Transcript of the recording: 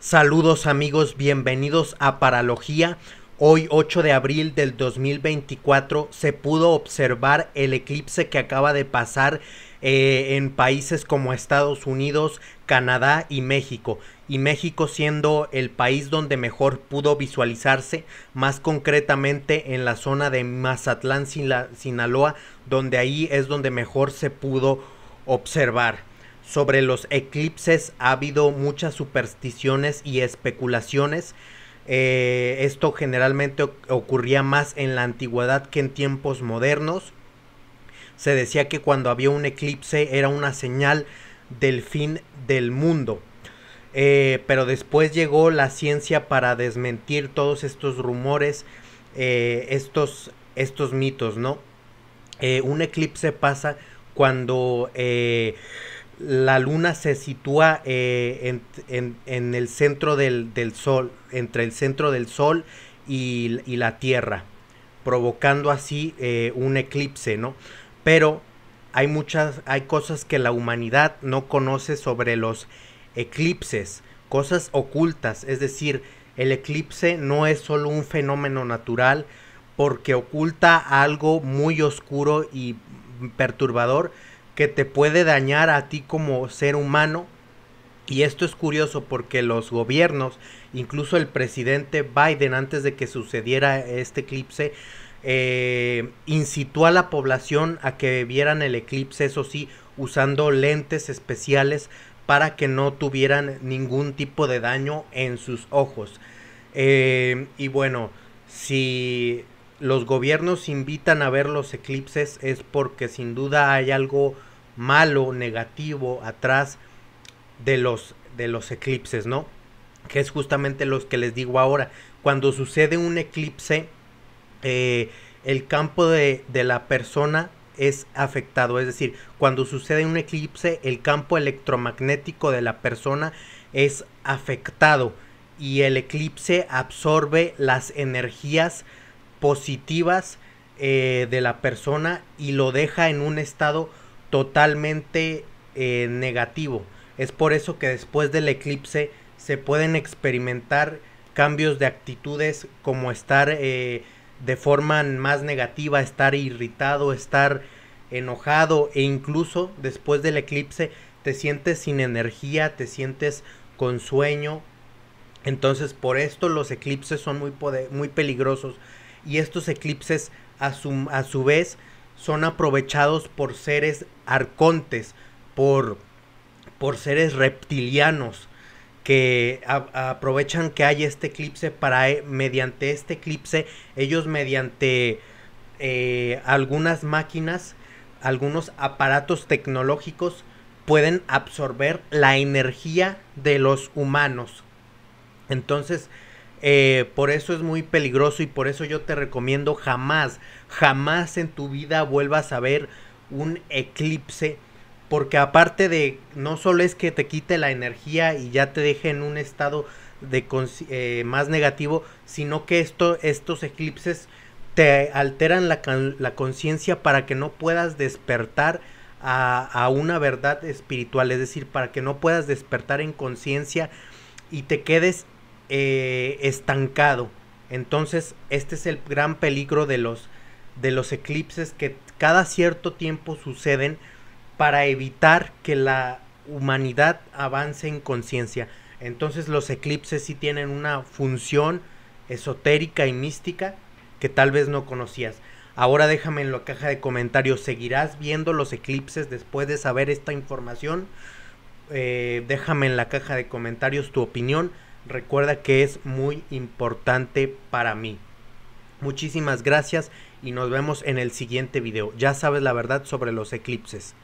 Saludos amigos, bienvenidos a Paralogía. Hoy 8 de abril del 2024 se pudo observar el eclipse que acaba de pasar eh, en países como Estados Unidos, Canadá y México. Y México siendo el país donde mejor pudo visualizarse, más concretamente en la zona de Mazatlán, Sinaloa, donde ahí es donde mejor se pudo observar sobre los eclipses ha habido muchas supersticiones y especulaciones. Eh, esto generalmente ocurría más en la antigüedad que en tiempos modernos. Se decía que cuando había un eclipse era una señal del fin del mundo. Eh, pero después llegó la ciencia para desmentir todos estos rumores, eh, estos, estos mitos, ¿no? un eclipse pasa cuando la luna se sitúa eh, en, el centro del, sol, entre el centro del sol y, la tierra, provocando así eh, un eclipse, ¿no? Pero hay muchas, hay cosas que la humanidad no conoce sobre los eclipses, cosas ocultas, es decir, el eclipse no es solo un fenómeno natural porque oculta algo muy oscuro y perturbador, que te puede dañar a ti como ser humano. Y esto es curioso porque los gobiernos, incluso el presidente Biden, antes de que sucediera este eclipse, eh, incitó a la población a que vieran el eclipse, eso sí, usando lentes especiales para que no tuvieran ningún tipo de daño en sus ojos. Eh, y bueno, si los gobiernos invitan a ver los eclipses es porque sin duda hay algo malo, negativo, atrás de los, de los eclipses, ¿no? Que es justamente los que les digo ahora. Cuando sucede un eclipse, eh, el campo de, de la persona es afectado. Es decir, cuando sucede un eclipse, el campo electromagnético de la persona es afectado y el eclipse absorbe las energías positivas eh, de la persona y lo deja en un estado totalmente eh, negativo. Es por eso que después del eclipse se pueden experimentar cambios de actitudes como estar eh, de forma más negativa, estar irritado, estar enojado e incluso después del eclipse te sientes sin energía, te sientes con sueño. Entonces por esto los eclipses son muy, poder, muy peligrosos y estos eclipses a a su vez son aprovechados por seres arcontes, por, por seres reptilianos que aprovechan que hay este eclipse para eh, mediante este eclipse ellos mediante eh, algunas máquinas algunos aparatos tecnológicos pueden absorber la energía de los humanos entonces eh, por eso es muy peligroso y por eso yo te recomiendo jamás, jamás en tu vida vuelvas a ver un eclipse. Porque aparte de, no solo es que te quite la energía y ya te deje en un estado de eh, más negativo, sino que estos eclipses te alteran la, conciencia para que no puedas despertar a una verdad espiritual, es decir, para que no puedas despertar en conciencia y te quedes eh, estancado. Entonces, este es el gran peligro de los, de los eclipses que cada cierto tiempo suceden para evitar que la humanidad avance en conciencia. Entonces los eclipses si tienen una función esotérica y mística que tal vez no conocías. Ahora déjame en la caja de comentarios, ¿seguirás viendo los eclipses después de saber esta información? Eh, déjame en la caja de comentarios tu opinión. Recuerda que es muy importante para mí. Muchísimas gracias y nos vemos en el siguiente video. Ya sabes la verdad sobre los eclipses.